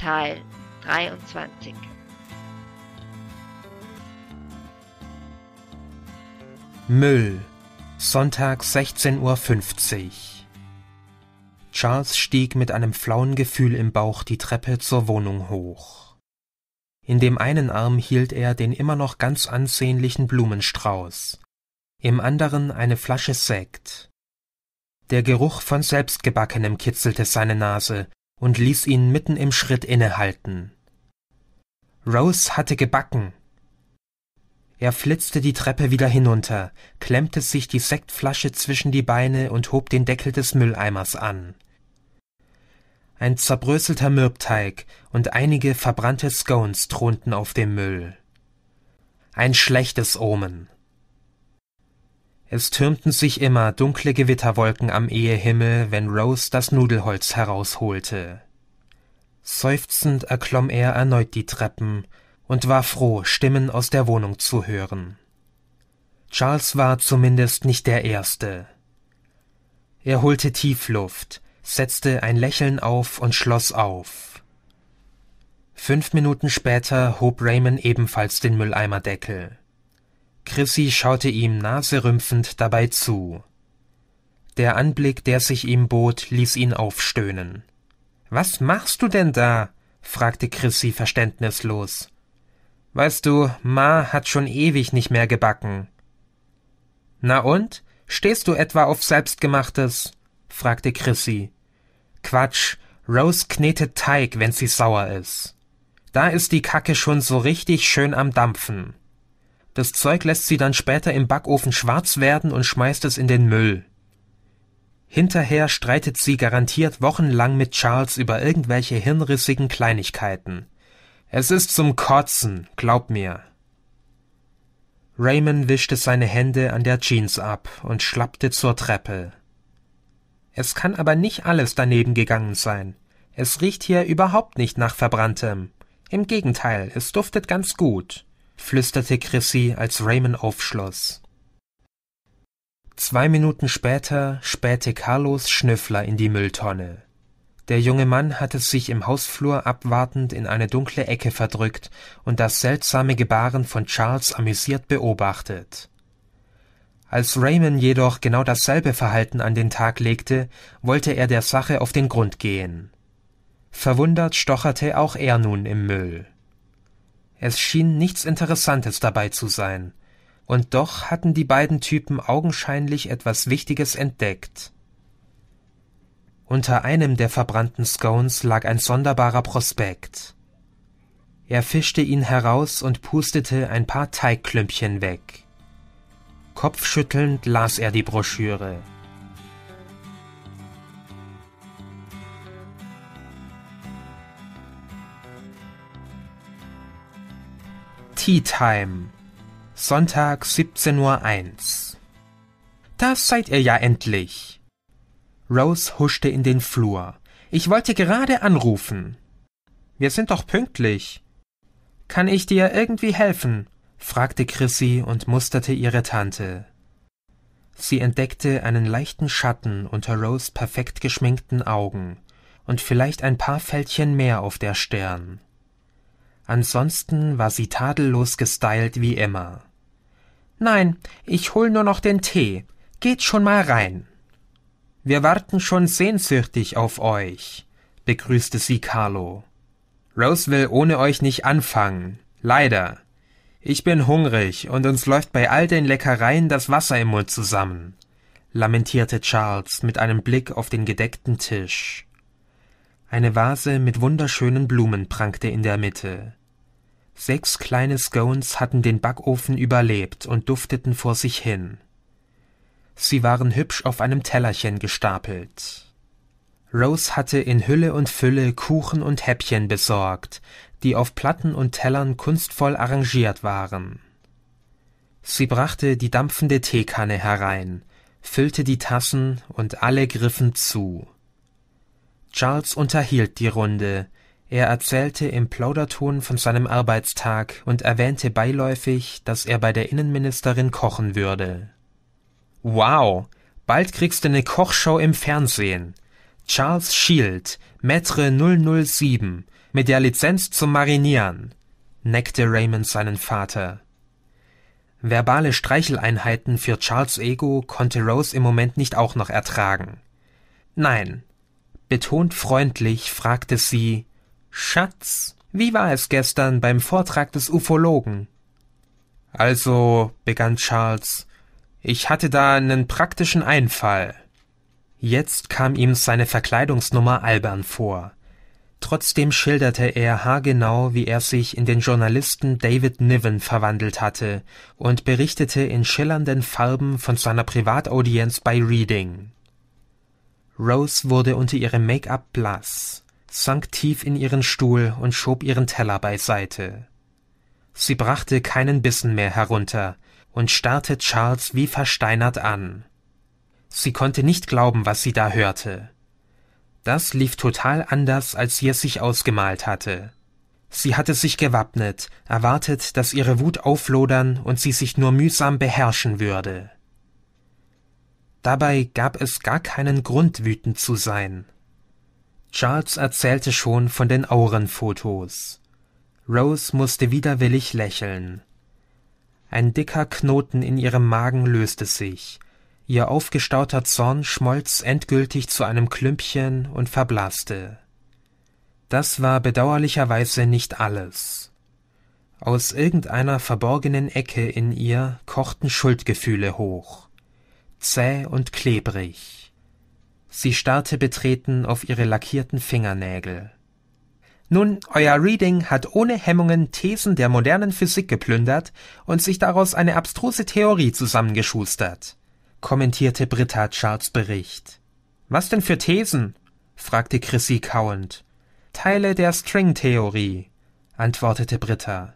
Teil 23. Müll. Sonntag 16.50 Uhr. Charles stieg mit einem flauen Gefühl im Bauch die Treppe zur Wohnung hoch. In dem einen Arm hielt er den immer noch ganz ansehnlichen Blumenstrauß, im anderen eine Flasche Sekt. Der Geruch von selbstgebackenem kitzelte seine Nase, und ließ ihn mitten im Schritt innehalten. Rose hatte gebacken. Er flitzte die Treppe wieder hinunter, klemmte sich die Sektflasche zwischen die Beine und hob den Deckel des Mülleimers an. Ein zerbröselter Mürbteig und einige verbrannte Scones thronten auf dem Müll. Ein schlechtes Omen. Es türmten sich immer dunkle Gewitterwolken am Ehehimmel, wenn Rose das Nudelholz herausholte. Seufzend erklomm er erneut die Treppen und war froh, Stimmen aus der Wohnung zu hören. Charles war zumindest nicht der Erste. Er holte Tiefluft, setzte ein Lächeln auf und schloss auf. Fünf Minuten später hob Raymond ebenfalls den Mülleimerdeckel. Chrissy schaute ihm naserümpfend dabei zu. Der Anblick, der sich ihm bot, ließ ihn aufstöhnen. Was machst du denn da? fragte Chrissy verständnislos. Weißt du, Ma hat schon ewig nicht mehr gebacken. Na und? Stehst du etwa auf Selbstgemachtes? fragte Chrissy. Quatsch, Rose knetet Teig, wenn sie sauer ist. Da ist die Kacke schon so richtig schön am Dampfen. Das Zeug lässt sie dann später im Backofen schwarz werden und schmeißt es in den Müll. Hinterher streitet sie garantiert wochenlang mit Charles über irgendwelche hirnrissigen Kleinigkeiten. Es ist zum Kotzen, glaub mir. Raymond wischte seine Hände an der Jeans ab und schlappte zur Treppe. Es kann aber nicht alles daneben gegangen sein. Es riecht hier überhaupt nicht nach Verbranntem. Im Gegenteil, es duftet ganz gut flüsterte Chrissy, als Raymond aufschloss. Zwei Minuten später spähte Carlos Schnüffler in die Mülltonne. Der junge Mann hatte sich im Hausflur abwartend in eine dunkle Ecke verdrückt und das seltsame Gebaren von Charles amüsiert beobachtet. Als Raymond jedoch genau dasselbe Verhalten an den Tag legte, wollte er der Sache auf den Grund gehen. Verwundert stocherte auch er nun im Müll. Es schien nichts Interessantes dabei zu sein, und doch hatten die beiden Typen augenscheinlich etwas Wichtiges entdeckt. Unter einem der verbrannten Scones lag ein sonderbarer Prospekt. Er fischte ihn heraus und pustete ein paar Teigklümpchen weg. Kopfschüttelnd las er die Broschüre. Tea Time. Sonntag 17.01 Uhr. Da seid ihr ja endlich. Rose huschte in den Flur. Ich wollte gerade anrufen. Wir sind doch pünktlich. Kann ich dir irgendwie helfen? fragte Chrissy und musterte ihre Tante. Sie entdeckte einen leichten Schatten unter Rose perfekt geschminkten Augen und vielleicht ein paar Fältchen mehr auf der Stirn. Ansonsten war sie tadellos gestylt wie immer. Nein, ich hol nur noch den Tee. Geht schon mal rein. Wir warten schon sehnsüchtig auf euch, begrüßte sie Carlo. Rose will ohne euch nicht anfangen. Leider. Ich bin hungrig und uns läuft bei all den Leckereien das Wasser im Mund zusammen, lamentierte Charles mit einem Blick auf den gedeckten Tisch. Eine Vase mit wunderschönen Blumen prangte in der Mitte. Sechs kleine Scones hatten den Backofen überlebt und dufteten vor sich hin. Sie waren hübsch auf einem Tellerchen gestapelt. Rose hatte in Hülle und Fülle Kuchen und Häppchen besorgt, die auf Platten und Tellern kunstvoll arrangiert waren. Sie brachte die dampfende Teekanne herein, füllte die Tassen und alle griffen zu. Charles unterhielt die Runde, er erzählte im Plauderton von seinem Arbeitstag und erwähnte beiläufig, dass er bei der Innenministerin kochen würde. Wow, bald kriegst du ne Kochshow im Fernsehen. Charles Shield, Metre 007, mit der Lizenz zum Marinieren, neckte Raymond seinen Vater. Verbale Streicheleinheiten für Charles Ego konnte Rose im Moment nicht auch noch ertragen. Nein. Betont freundlich fragte sie, Schatz, wie war es gestern beim Vortrag des Ufologen? Also, begann Charles, ich hatte da einen praktischen Einfall. Jetzt kam ihm seine Verkleidungsnummer albern vor. Trotzdem schilderte er haargenau, wie er sich in den Journalisten David Niven verwandelt hatte und berichtete in schillernden Farben von seiner Privataudienz bei Reading. Rose wurde unter ihrem Make-up blass sank tief in ihren Stuhl und schob ihren Teller beiseite. Sie brachte keinen Bissen mehr herunter und starrte Charles wie versteinert an. Sie konnte nicht glauben, was sie da hörte. Das lief total anders, als sie es sich ausgemalt hatte. Sie hatte sich gewappnet, erwartet, dass ihre Wut auflodern und sie sich nur mühsam beherrschen würde. Dabei gab es gar keinen Grund, wütend zu sein. Charles erzählte schon von den Aurenfotos. Rose musste widerwillig lächeln. Ein dicker Knoten in ihrem Magen löste sich. Ihr aufgestauter Zorn schmolz endgültig zu einem Klümpchen und verblasste. Das war bedauerlicherweise nicht alles. Aus irgendeiner verborgenen Ecke in ihr kochten Schuldgefühle hoch. Zäh und klebrig. Sie starrte betreten auf ihre lackierten Fingernägel. Nun, euer Reading hat ohne Hemmungen Thesen der modernen Physik geplündert und sich daraus eine abstruse Theorie zusammengeschustert, kommentierte Britta Charts Bericht. Was denn für Thesen? fragte Chrissy kauend. Teile der Stringtheorie, antwortete Britta.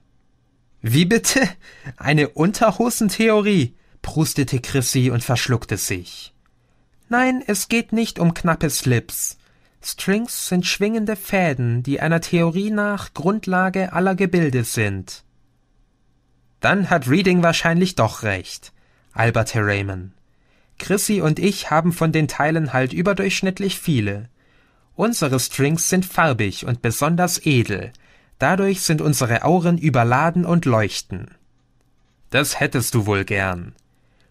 Wie bitte? Eine Unterhosentheorie? prustete Chrissy und verschluckte sich. Nein, es geht nicht um knappe Slips. Strings sind schwingende Fäden, die einer Theorie nach Grundlage aller Gebilde sind. Dann hat Reading wahrscheinlich doch recht, alberte Raymond. Chrissy und ich haben von den Teilen halt überdurchschnittlich viele. Unsere Strings sind farbig und besonders edel. Dadurch sind unsere Auren überladen und leuchten. Das hättest du wohl gern.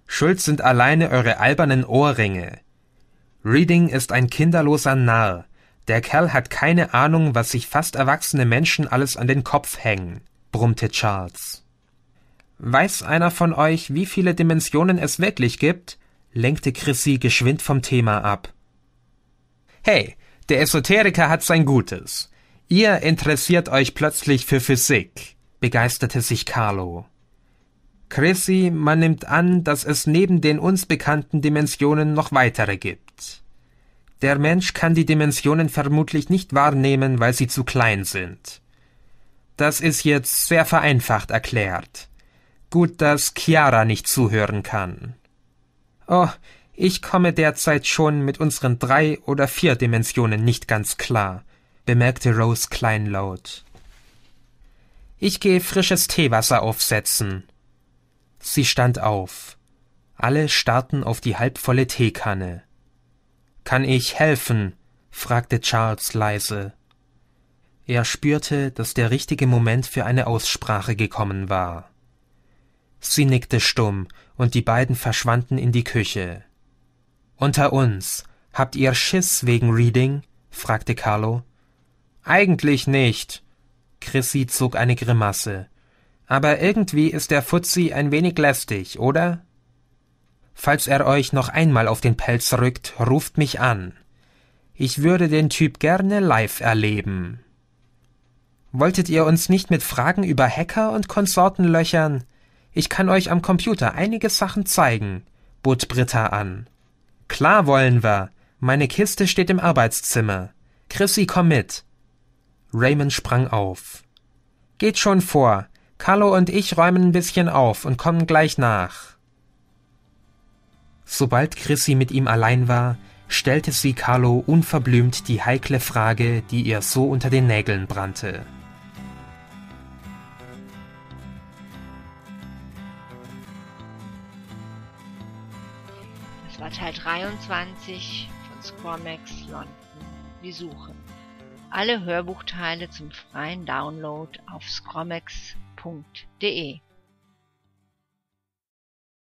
Schuld sind alleine eure albernen Ohrringe. Reading ist ein kinderloser Narr. Der Kerl hat keine Ahnung, was sich fast erwachsene Menschen alles an den Kopf hängen, brummte Charles. Weiß einer von euch, wie viele Dimensionen es wirklich gibt? lenkte Chrissy geschwind vom Thema ab. Hey, der Esoteriker hat sein Gutes. Ihr interessiert euch plötzlich für Physik, begeisterte sich Carlo. Chrissy, man nimmt an, dass es neben den uns bekannten Dimensionen noch weitere gibt. Der Mensch kann die Dimensionen vermutlich nicht wahrnehmen, weil sie zu klein sind. Das ist jetzt sehr vereinfacht erklärt. Gut, dass Chiara nicht zuhören kann. Oh, ich komme derzeit schon mit unseren drei oder vier Dimensionen nicht ganz klar, bemerkte Rose kleinlaut. Ich gehe frisches Teewasser aufsetzen, Sie stand auf. Alle starrten auf die halbvolle Teekanne. Kann ich helfen? fragte Charles leise. Er spürte, dass der richtige Moment für eine Aussprache gekommen war. Sie nickte stumm, und die beiden verschwanden in die Küche. Unter uns, habt ihr Schiss wegen Reading? fragte Carlo. Eigentlich nicht. Chrissy zog eine Grimasse. Aber irgendwie ist der Fuzzi ein wenig lästig, oder? Falls er euch noch einmal auf den Pelz rückt, ruft mich an. Ich würde den Typ gerne live erleben. Wolltet ihr uns nicht mit Fragen über Hacker und Konsorten löchern? Ich kann euch am Computer einige Sachen zeigen, bot Britta an. Klar wollen wir. Meine Kiste steht im Arbeitszimmer. Chrissy, komm mit. Raymond sprang auf. Geht schon vor. Carlo und ich räumen ein bisschen auf und kommen gleich nach. Sobald Chrissy mit ihm allein war, stellte sie Carlo unverblümt die heikle Frage, die ihr so unter den Nägeln brannte. Das war Teil 23 von Squamax London. Die Suche. Alle Hörbuchteile zum freien Download auf scromex.com www.ftf.de